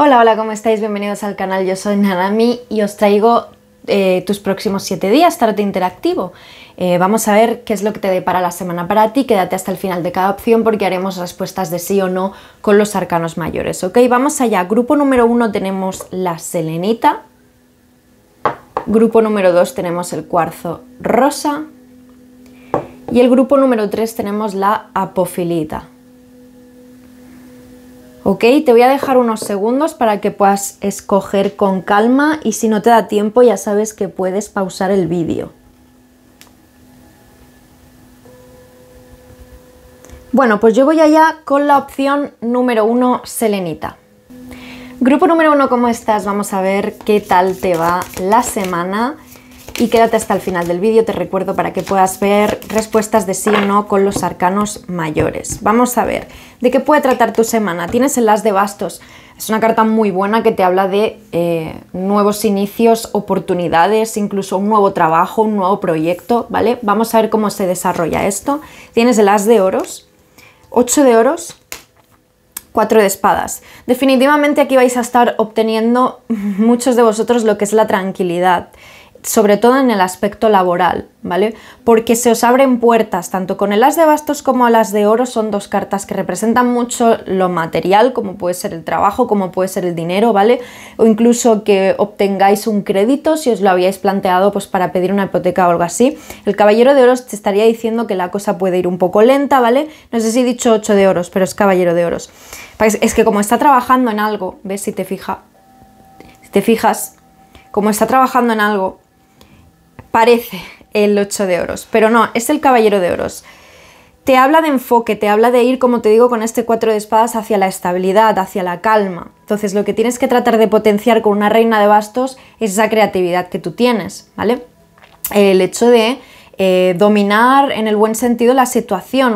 Hola, hola, ¿cómo estáis? Bienvenidos al canal, yo soy Nanami y os traigo eh, tus próximos 7 días, tarot interactivo. Eh, vamos a ver qué es lo que te depara la semana para ti, quédate hasta el final de cada opción porque haremos respuestas de sí o no con los arcanos mayores, ¿ok? Vamos allá, grupo número 1 tenemos la selenita, grupo número 2 tenemos el cuarzo rosa y el grupo número 3 tenemos la apofilita. ¿Ok? Te voy a dejar unos segundos para que puedas escoger con calma y si no te da tiempo ya sabes que puedes pausar el vídeo. Bueno, pues yo voy allá con la opción número 1, Selenita. Grupo número uno, ¿cómo estás? Vamos a ver qué tal te va la semana y quédate hasta el final del vídeo, te recuerdo, para que puedas ver respuestas de sí o no con los arcanos mayores. Vamos a ver, ¿de qué puede tratar tu semana? Tienes el as de bastos. Es una carta muy buena que te habla de eh, nuevos inicios, oportunidades, incluso un nuevo trabajo, un nuevo proyecto, ¿vale? Vamos a ver cómo se desarrolla esto. Tienes el as de oros, 8 de oros, 4 de espadas. Definitivamente aquí vais a estar obteniendo muchos de vosotros lo que es la tranquilidad sobre todo en el aspecto laboral, ¿vale? Porque se os abren puertas, tanto con el as de bastos como el as de oro son dos cartas que representan mucho lo material, como puede ser el trabajo, como puede ser el dinero, ¿vale? O incluso que obtengáis un crédito, si os lo habíais planteado pues para pedir una hipoteca o algo así. El caballero de oros te estaría diciendo que la cosa puede ir un poco lenta, ¿vale? No sé si he dicho 8 de oros, pero es caballero de oros. Pues, es que como está trabajando en algo, ¿ves? Si te fijas, si te fijas, como está trabajando en algo, parece el 8 de oros, pero no, es el caballero de oros. Te habla de enfoque, te habla de ir, como te digo, con este 4 de espadas hacia la estabilidad, hacia la calma. Entonces lo que tienes que tratar de potenciar con una reina de bastos es esa creatividad que tú tienes, ¿vale? El hecho de eh, dominar en el buen sentido la situación.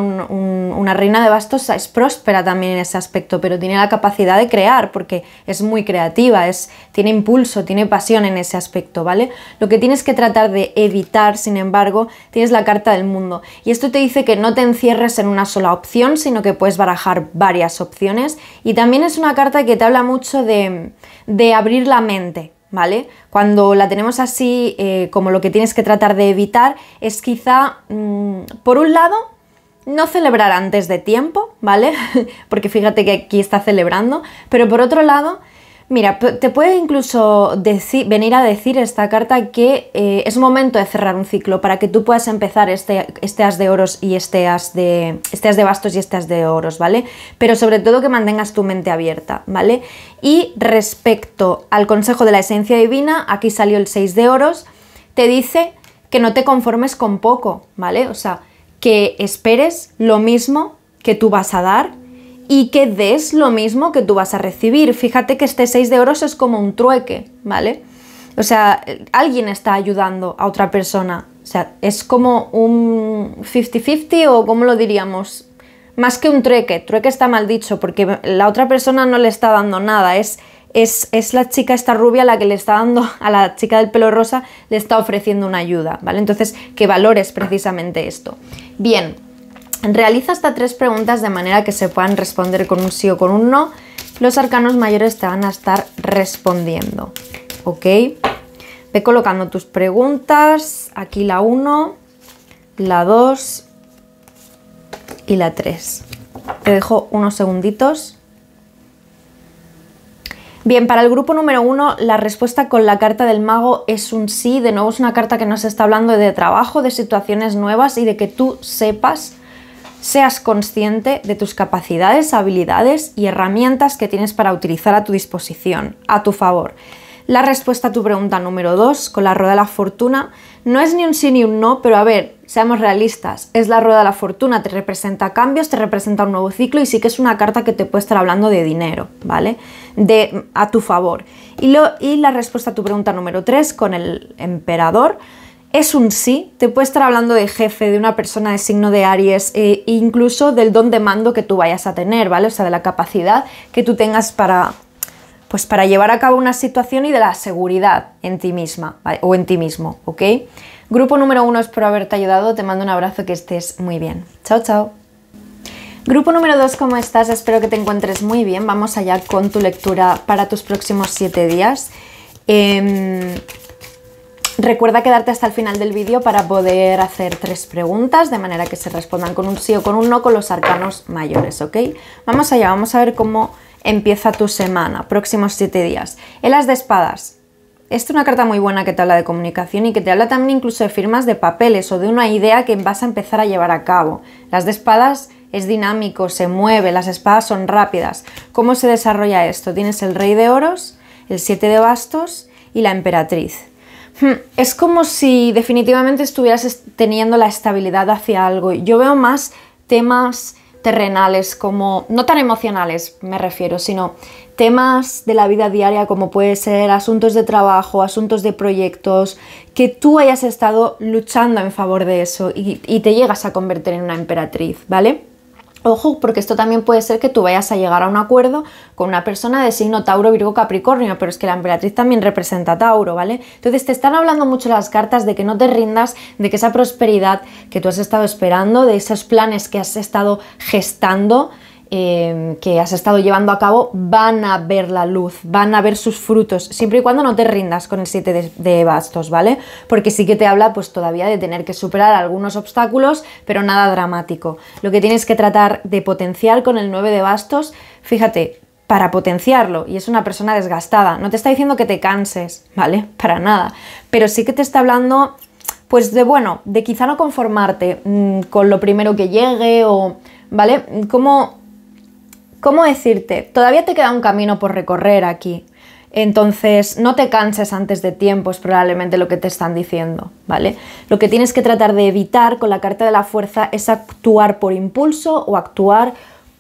una reina de bastos es próspera también en ese aspecto, pero tiene la capacidad de crear porque es muy creativa, es, tiene impulso, tiene pasión en ese aspecto, ¿vale? Lo que tienes que tratar de evitar, sin embargo, tienes la carta del mundo. Y esto te dice que no te encierres en una sola opción, sino que puedes barajar varias opciones. Y también es una carta que te habla mucho de abrir la mente, ¿vale? Cuando la tenemos así, eh, como lo que tienes que tratar de evitar es quizá, mm, por un lado, no celebrar antes de tiempo, ¿vale? Porque fíjate que aquí está celebrando, pero por otro lado, Mira, te puede incluso venir a decir esta carta que eh, es momento de cerrar un ciclo para que tú puedas empezar este, este as de oros y este as de, este as de bastos y este as de oros, ¿vale? Pero sobre todo que mantengas tu mente abierta, ¿vale? Y respecto al consejo de la esencia divina, aquí salió el 6 de oros, te dice que no te conformes con poco, ¿vale? O sea, que esperes lo mismo que tú vas a dar y que des lo mismo que tú vas a recibir. Fíjate que este 6 de oros es como un trueque, ¿vale? O sea, alguien está ayudando a otra persona. O sea, es como un 50-50 o como lo diríamos. Más que un trueque. Trueque está mal dicho porque la otra persona no le está dando nada. Es, es, es la chica, esta rubia, la que le está dando a la chica del pelo rosa, le está ofreciendo una ayuda, ¿vale? Entonces, que valores precisamente esto. Bien, Realiza hasta tres preguntas de manera que se puedan responder con un sí o con un no. Los arcanos mayores te van a estar respondiendo. ¿Ok? Ve colocando tus preguntas. Aquí la 1, la 2 y la 3. Te dejo unos segunditos. Bien, para el grupo número uno, la respuesta con la carta del mago es un sí. De nuevo, es una carta que nos está hablando de trabajo, de situaciones nuevas y de que tú sepas seas consciente de tus capacidades, habilidades y herramientas que tienes para utilizar a tu disposición, a tu favor. La respuesta a tu pregunta número 2, con la rueda de la fortuna, no es ni un sí ni un no, pero a ver, seamos realistas, es la rueda de la fortuna, te representa cambios, te representa un nuevo ciclo y sí que es una carta que te puede estar hablando de dinero, ¿vale? De a tu favor. Y, y la respuesta a tu pregunta número 3, con el emperador, es un sí, te puede estar hablando de jefe, de una persona de signo de Aries, e incluso del don de mando que tú vayas a tener, ¿vale? O sea, de la capacidad que tú tengas para, pues para llevar a cabo una situación y de la seguridad en ti misma, O en ti mismo, ¿ok? Grupo número uno, espero haberte ayudado, te mando un abrazo, que estés muy bien. Chao, chao. Grupo número 2, ¿cómo estás? Espero que te encuentres muy bien. Vamos allá con tu lectura para tus próximos siete días. Eh, Recuerda quedarte hasta el final del vídeo para poder hacer tres preguntas, de manera que se respondan con un sí o con un no con los arcanos mayores, ¿ok? Vamos allá, vamos a ver cómo empieza tu semana, próximos siete días. El las de espadas. Esta es una carta muy buena que te habla de comunicación y que te habla también incluso de firmas de papeles o de una idea que vas a empezar a llevar a cabo. Las de espadas es dinámico, se mueve, las espadas son rápidas. ¿Cómo se desarrolla esto? Tienes el rey de oros, el siete de bastos y la emperatriz. Hmm, es como si definitivamente estuvieras teniendo la estabilidad hacia algo. Yo veo más temas terrenales, como, no tan emocionales me refiero, sino temas de la vida diaria como puede ser asuntos de trabajo, asuntos de proyectos, que tú hayas estado luchando en favor de eso y, y te llegas a convertir en una emperatriz, ¿vale? Ojo, porque esto también puede ser que tú vayas a llegar a un acuerdo con una persona de signo Tauro, Virgo, Capricornio, pero es que la emperatriz también representa a Tauro, ¿vale? Entonces te están hablando mucho las cartas de que no te rindas, de que esa prosperidad que tú has estado esperando, de esos planes que has estado gestando, Em, que has estado llevando a cabo van a ver la luz, van a ver sus frutos, siempre y cuando no te rindas con el 7 de, bastos, ¿vale? Porque sí que te habla pues todavía de tener que superar algunos obstáculos, pero nada dramático. Lo que tienes que tratar de potenciar con el 9 de bastos, fíjate, para potenciarlo, y es una persona desgastada, no te está diciendo que te canses, ¿vale? Para nada, pero sí que te está hablando pues de bueno, de quizá no conformarte mm, con lo primero que llegue o, ¿vale? Como ¿Cómo decirte? Todavía te queda un camino por recorrer aquí. Entonces, no te canses antes de tiempo, es probablemente lo que te están diciendo, ¿vale? Lo que tienes que tratar de evitar con la carta de la fuerza es actuar por impulso o actuar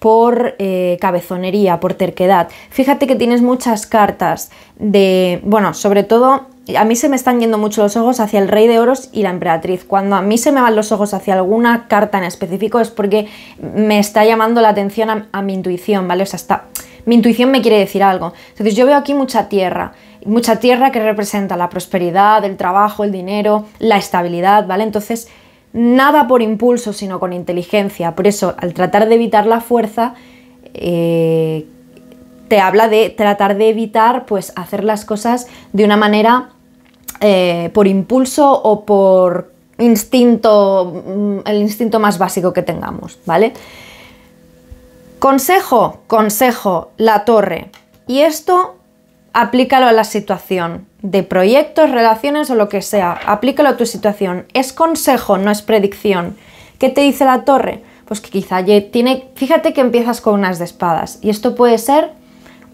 por eh, cabezonería, por terquedad. Fíjate que tienes muchas cartas de, bueno, sobre todo, a mí se me están yendo mucho los ojos hacia el Rey de Oros y la Emperatriz. Cuando a mí se me van los ojos hacia alguna carta en específico es porque me está llamando la atención a, mi intuición, ¿vale? O sea, está, mi intuición me quiere decir algo. Entonces yo veo aquí mucha tierra, mucha tierra que representa la prosperidad, el trabajo, el dinero, la estabilidad, ¿vale? Entonces nada por impulso, sino con inteligencia. Por eso, al tratar de evitar la fuerza, eh, te habla de tratar de evitar pues, hacer las cosas de una manera eh, por impulso o por instinto, mm, el instinto más básico que tengamos, ¿vale? Consejo, consejo, la torre. Y esto aplícalo a la situación de proyectos, relaciones o lo que sea. Aplícalo a tu situación. Es consejo, no es predicción. ¿Qué te dice la torre? Pues que quizá tiene... Fíjate que empiezas con unas de espadas y esto puede ser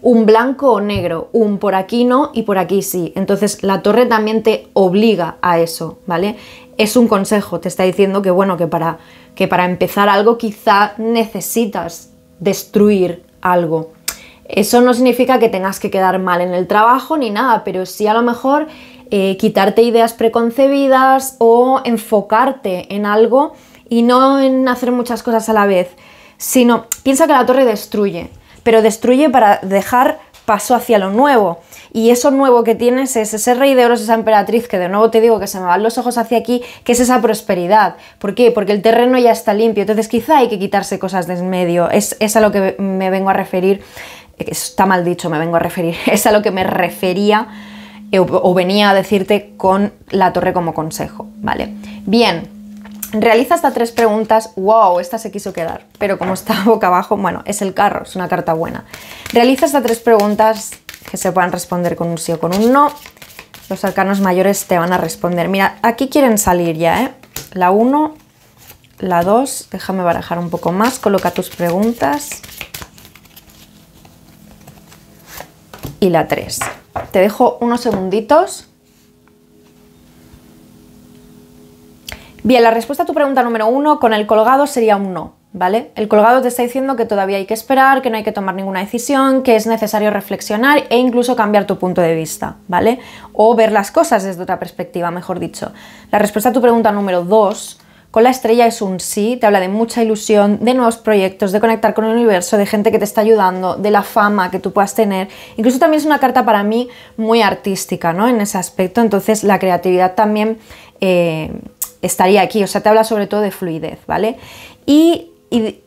un blanco o negro, un por aquí no y por aquí sí. Entonces la torre también te obliga a eso, ¿vale? Es un consejo, te está diciendo que bueno, que para, que para empezar algo quizá necesitas destruir algo. Eso no significa que tengas que quedar mal en el trabajo ni nada, pero sí a lo mejor eh, quitarte ideas preconcebidas o enfocarte en algo y no en hacer muchas cosas a la vez, sino piensa que la torre destruye, pero destruye para dejar paso hacia lo nuevo. Y eso nuevo que tienes es ese rey de oros, esa emperatriz, que de nuevo te digo que se me van los ojos hacia aquí, que es esa prosperidad. ¿Por qué? Porque el terreno ya está limpio. Entonces quizá hay que quitarse cosas de en medio. Es, es a lo que me vengo a referir está mal dicho, me vengo a referir, es a lo que me refería eh, o, venía a decirte con la torre como consejo, ¿vale? Bien, Realiza hasta tres preguntas. ¡Wow! Esta se quiso quedar, pero como está boca abajo, bueno, es el carro, es una carta buena. Realiza hasta tres preguntas que se puedan responder con un sí o con un no. Los arcanos mayores te van a responder. Mira, aquí quieren salir ya, ¿eh? La 1, la 2, déjame barajar un poco más, coloca tus preguntas. y la 3. Te dejo unos segunditos. Bien, la respuesta a tu pregunta número 1 con el colgado sería un no. ¿Vale? El colgado te está diciendo que todavía hay que esperar, que no hay que tomar ninguna decisión, que es necesario reflexionar e incluso cambiar tu punto de vista, ¿vale? O ver las cosas desde otra perspectiva, mejor dicho. La respuesta a tu pregunta número 2 con la estrella es un sí, te habla de mucha ilusión, de nuevos proyectos, de conectar con el universo, de gente que te está ayudando, de la fama que tú puedas tener. Incluso también es una carta para mí muy artística, ¿no? En ese aspecto, entonces la creatividad también eh, estaría aquí, o sea, te habla sobre todo de fluidez, ¿vale? Y,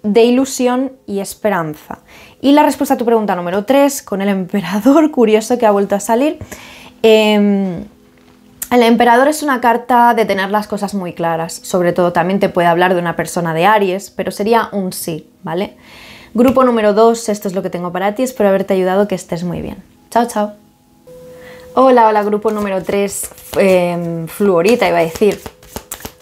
de ilusión y esperanza. Y la respuesta a tu pregunta número 3, con el emperador curioso que ha vuelto a salir. Em, el emperador es una carta de tener las cosas muy claras, sobre todo también te puede hablar de una persona de Aries, pero sería un sí, ¿vale? Grupo número 2, esto es lo que tengo para ti, espero haberte ayudado, que estés muy bien. Chao, chao. Hola, hola, grupo número 3, em, Fluorita iba a decir,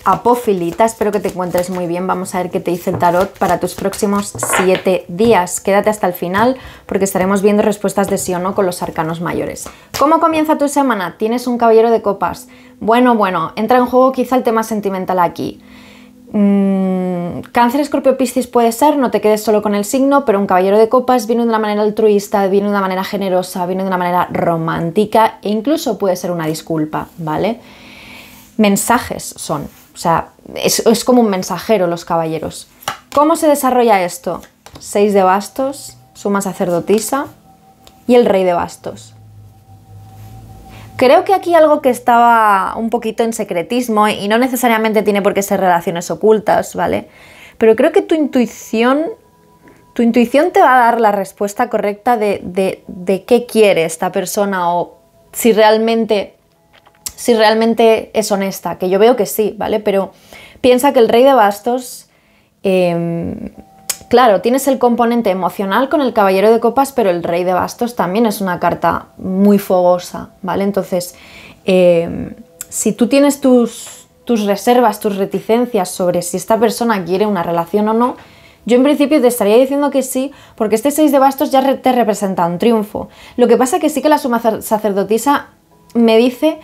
Apófilita, espero que te encuentres muy bien. Vamos a ver qué te dice el tarot para tus próximos 7 días. Quédate hasta el final porque estaremos viendo respuestas de sí o no con los arcanos mayores. ¿Cómo comienza tu semana? ¿Tienes un caballero de copas? Bueno, bueno, entra en juego quizá el tema sentimental aquí. Mm, cáncer, escorpio, piscis puede ser, no te quedes solo con el signo, pero un caballero de copas viene de una manera altruista, viene de una manera generosa, viene de una manera romántica e incluso puede ser una disculpa, ¿vale? Mensajes son o sea, es, como un mensajero los caballeros. ¿Cómo se desarrolla esto? Seis de bastos, suma sacerdotisa y el rey de bastos. Creo que aquí algo que estaba un poquito en secretismo y no necesariamente tiene por qué ser relaciones ocultas, ¿vale? Pero creo que tu intuición, tu intuición te va a dar la respuesta correcta de, de qué quiere esta persona o si realmente si realmente es honesta, que yo veo que sí, ¿vale? Pero piensa que el rey de bastos, em, claro, tienes el componente emocional con el caballero de copas, pero el rey de bastos también es una carta muy fogosa, ¿vale? Entonces, em, si tú tienes tus, tus reservas, tus reticencias sobre si esta persona quiere una relación o no, yo en principio te estaría diciendo que sí, porque este 6 de bastos ya te representa un triunfo. Lo que pasa es que sí que la suma sacerdotisa me dice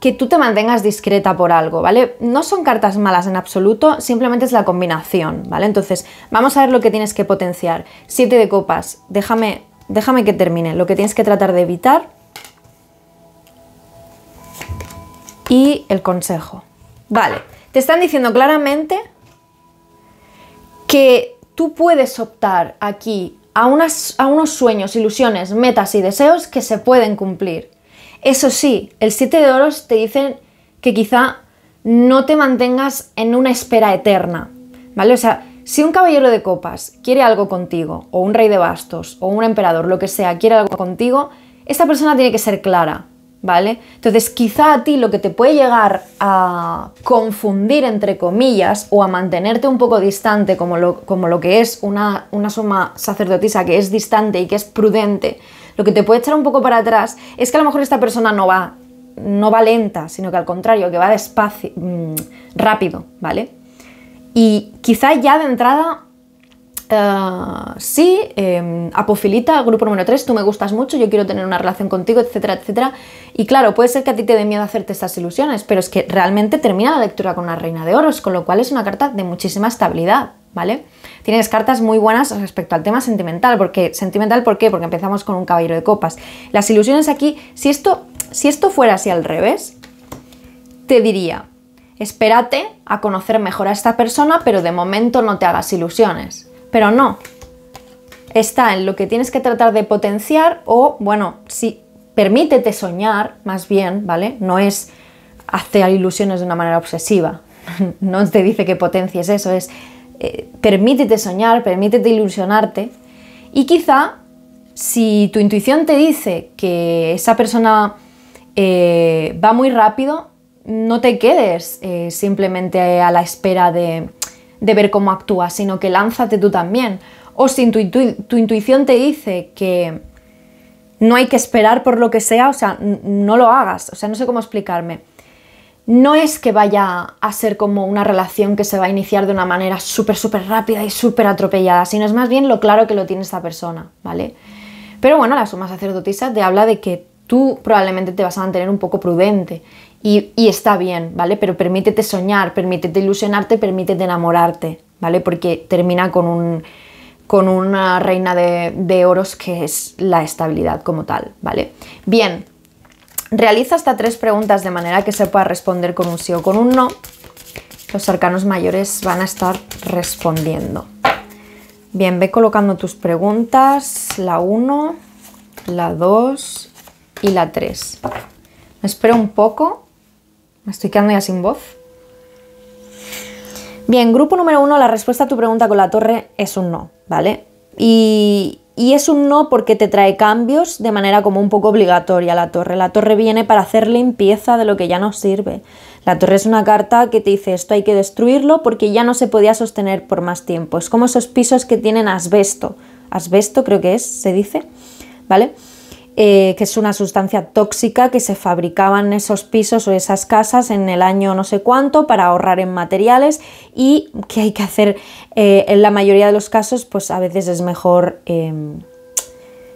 que tú te mantengas discreta por algo, ¿vale? No son cartas malas en absoluto, simplemente es la combinación, ¿vale? Entonces, vamos a ver lo que tienes que potenciar. Siete de copas, déjame, déjame que termine. Lo que tienes que tratar de evitar y el consejo. Vale, te están diciendo claramente que tú puedes optar aquí a, unas, a unos sueños, ilusiones, metas y deseos que se pueden cumplir eso sí, el 7 de oros te dicen que quizá no te mantengas en una espera eterna, ¿vale? O sea, si un caballero de copas quiere algo contigo, o un rey de bastos, o un emperador, lo que sea, quiere algo contigo, esta persona tiene que ser clara, ¿vale? Entonces, quizá a ti lo que te puede llegar a confundir, entre comillas, o a mantenerte un poco distante, como lo, que es una, una suma sacerdotisa que es distante y que es prudente, lo que te puede echar un poco para atrás es que a lo mejor esta persona no va, no va lenta, sino que al contrario, que va despacio, mm, rápido, ¿vale? Y quizá ya de entrada eh, sí, em, Apofilita, grupo número 3, tú me gustas mucho, yo quiero tener una relación contigo, etcétera, etcétera. Y claro, puede ser que a ti te dé miedo hacerte estas ilusiones, pero es que realmente termina la lectura con una reina de oros, con lo cual es una carta de muchísima estabilidad, ¿vale? tienes cartas muy buenas respecto al tema sentimental. porque ¿Sentimental por qué? Porque empezamos con un caballero de copas. Las ilusiones aquí, si esto, si esto fuera así al revés, te diría, espérate a conocer mejor a esta persona, pero de momento no te hagas ilusiones. Pero no. Está en lo que tienes que tratar de potenciar o, bueno, si permítete soñar, más bien, ¿vale? No es hacer ilusiones de una manera obsesiva. No te dice que potencies eso, es eh, permítete soñar, permítete ilusionarte y quizá si tu intuición te dice que esa persona eh, va muy rápido, no te quedes eh, simplemente a la espera de, ver cómo actúa, sino que lánzate tú también. O si tu, tu intuición te dice que no hay que esperar por lo que sea, o sea, no lo hagas. O sea, no sé cómo explicarme no es que vaya a ser como una relación que se va a iniciar de una manera súper, súper rápida y súper atropellada, sino es más bien lo claro que lo tiene esta persona, ¿vale? Pero bueno, la suma sacerdotisa te habla de que tú probablemente te vas a mantener un poco prudente y, está bien, ¿vale? Pero permítete soñar, permítete ilusionarte, permítete enamorarte, ¿vale? Porque termina con, un, con una reina de, de oros que es la estabilidad como tal, ¿vale? Bien, Realiza hasta tres preguntas de manera que se pueda responder con un sí o con un no. Los arcanos mayores van a estar respondiendo. Bien, ve colocando tus preguntas, la 1, la 2 y la 3. Me espero un poco, me estoy quedando ya sin voz. Bien, grupo número 1, la respuesta a tu pregunta con la torre es un no, ¿vale? Y, y es un no porque te trae cambios de manera como un poco obligatoria la torre. La torre viene para hacer limpieza de lo que ya no sirve. La torre es una carta que te dice esto hay que destruirlo porque ya no se podía sostener por más tiempo. Es como esos pisos que tienen asbesto. Asbesto creo que es, se dice. ¿Vale? Eh, que es una sustancia tóxica que se fabricaban en esos pisos o esas casas en el año no sé cuánto para ahorrar en materiales y que hay que hacer eh, en la mayoría de los casos, pues a veces es mejor, em,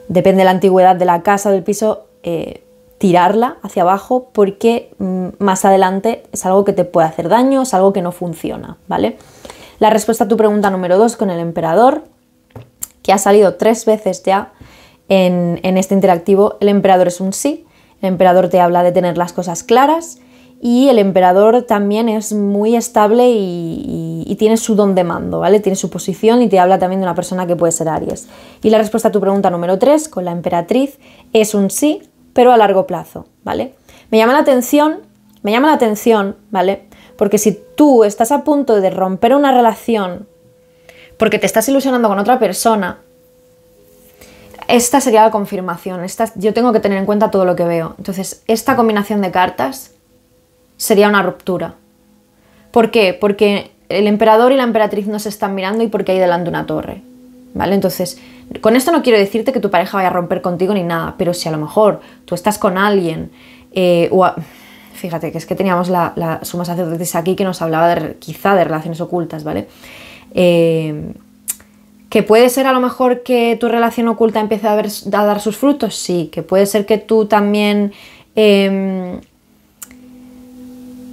depende de la antigüedad de la casa o del piso, eh, tirarla hacia abajo porque mm, más adelante es algo que te puede hacer daño, es algo que no funciona, ¿vale? La respuesta a tu pregunta número 2 con el emperador, que ha salido tres veces ya, en, este interactivo el emperador es un sí, el emperador te habla de tener las cosas claras y el emperador también es muy estable y, y, tiene su don de mando, ¿vale? Tiene su posición y te habla también de una persona que puede ser Aries. Y la respuesta a tu pregunta número 3, con la emperatriz, es un sí, pero a largo plazo, ¿vale? Me llama la atención, me llama la atención, ¿vale? Porque si tú estás a punto de romper una relación porque te estás ilusionando con otra persona, esta sería la confirmación. yo tengo que tener en cuenta todo lo que veo. Entonces, esta combinación de cartas sería una ruptura. ¿Por qué? Porque el emperador y la emperatriz no se están mirando y porque hay delante una torre. ¿Vale? Entonces, con esto no quiero decirte que tu pareja vaya a romper contigo ni nada, pero si a lo mejor tú estás con alguien eh, o Fíjate que es que teníamos la, suma sacerdotisa aquí que nos hablaba de, quizá de relaciones ocultas, ¿vale? Eh, ¿Que puede ser a lo mejor que tu relación oculta empiece a, dar sus frutos? Sí. ¿Que puede ser que tú también... Eh,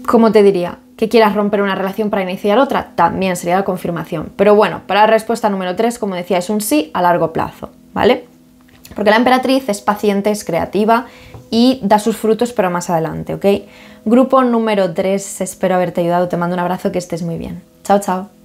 ¿Cómo te diría? que quieras romper una relación para iniciar otra, también sería la confirmación. Pero bueno, para la respuesta número 3, como decía, es un sí a largo plazo, ¿vale? Porque la emperatriz es paciente, es creativa y da sus frutos, pero más adelante, ¿ok? Grupo número 3, espero haberte ayudado, te mando un abrazo, que estés muy bien. Chao, chao.